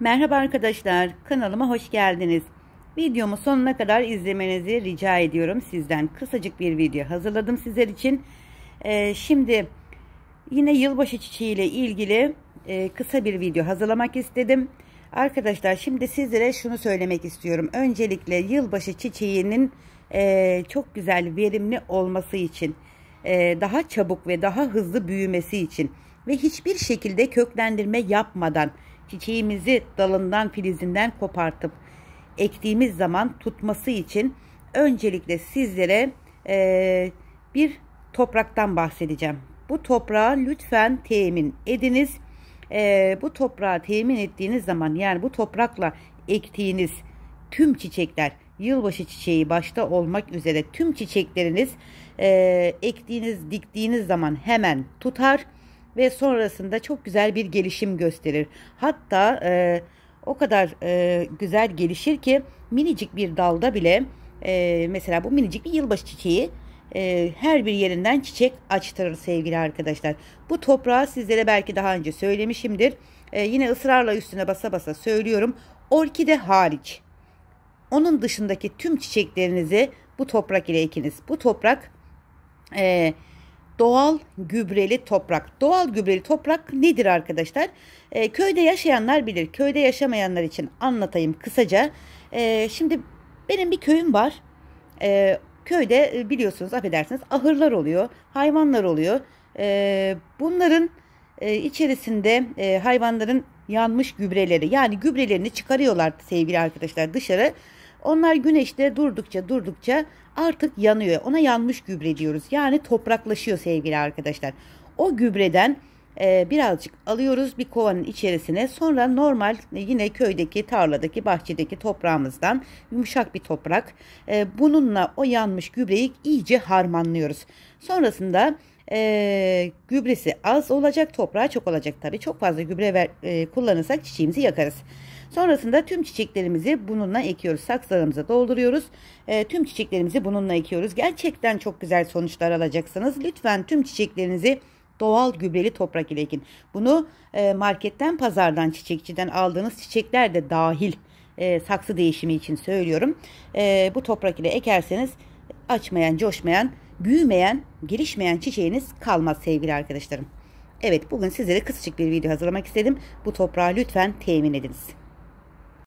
Merhaba arkadaşlar, kanalıma hoş geldiniz. Videomu sonuna kadar izlemenizi rica ediyorum sizden. Kısacık bir video hazırladım sizler için. Ee, şimdi yine yılbaşı çiçeği ile ilgili e, kısa bir video hazırlamak istedim. Arkadaşlar şimdi sizlere şunu söylemek istiyorum. Öncelikle yılbaşı çiçeğinin e, çok güzel verimli olması için, e, daha çabuk ve daha hızlı büyümesi için ve hiçbir şekilde köklendirme yapmadan çiçeğimizi dalından filizinden kopartıp ektiğimiz zaman tutması için öncelikle sizlere e, bir topraktan bahsedeceğim. Bu toprağı lütfen temin ediniz. E, bu toprağı temin ettiğiniz zaman yani bu toprakla ektiğiniz tüm çiçekler yılbaşı çiçeği başta olmak üzere tüm çiçekleriniz e, ektiğiniz diktiğiniz zaman hemen tutar ve sonrasında çok güzel bir gelişim gösterir. Hatta e, o kadar e, güzel gelişir ki minicik bir dalda bile e, mesela bu minicik bir yılbaşı çiçeği e, her bir yerinden çiçek açtırır sevgili arkadaşlar. Bu toprağı sizlere belki daha önce söylemişimdir. E, yine ısrarla üstüne basa basa söylüyorum. Orkide hariç. Onun dışındaki tüm çiçeklerinizi bu toprak ile ekiniz. Bu toprak e, doğal gübreli toprak. Doğal gübreli toprak nedir arkadaşlar? E, köyde yaşayanlar bilir. Köyde yaşamayanlar için anlatayım kısaca. E, şimdi benim bir köyüm var. Ee, e, köyde biliyorsunuz affedersiniz ahırlar oluyor. Hayvanlar oluyor. E, bunların e, içerisinde e, hayvanların yanmış gübreleri yani gübrelerini çıkarıyorlar sevgili arkadaşlar dışarı. Onlar güneşte durdukça durdukça artık yanıyor. Ona yanmış gübre diyoruz. Yani topraklaşıyor sevgili arkadaşlar. O gübreden e, birazcık alıyoruz bir kovanın içerisine. Sonra normal yine köydeki, tarladaki, bahçedeki toprağımızdan yumuşak bir toprak. E, bununla o yanmış gübreyi iyice harmanlıyoruz. Sonrasında e, gübresi az olacak, toprağı çok olacak tabii. Çok fazla gübre ver, e, kullanırsak çiçeğimizi yakarız. Sonrasında tüm çiçeklerimizi bununla ekiyoruz. Saksılarımıza dolduruyoruz. E, tüm çiçeklerimizi bununla ekiyoruz. Gerçekten çok güzel sonuçlar alacaksınız. Lütfen tüm çiçeklerinizi doğal gübreli toprak ile ekin. Bunu e, marketten, pazardan, çiçekçiden aldığınız çiçekler de dahil e, saksı değişimi için söylüyorum. E, bu toprak ile ekerseniz açmayan, coşmayan, büyümeyen, gelişmeyen çiçeğiniz kalmaz sevgili arkadaşlarım. Evet bugün sizlere kısacık bir video hazırlamak istedim. Bu toprağı lütfen temin ediniz.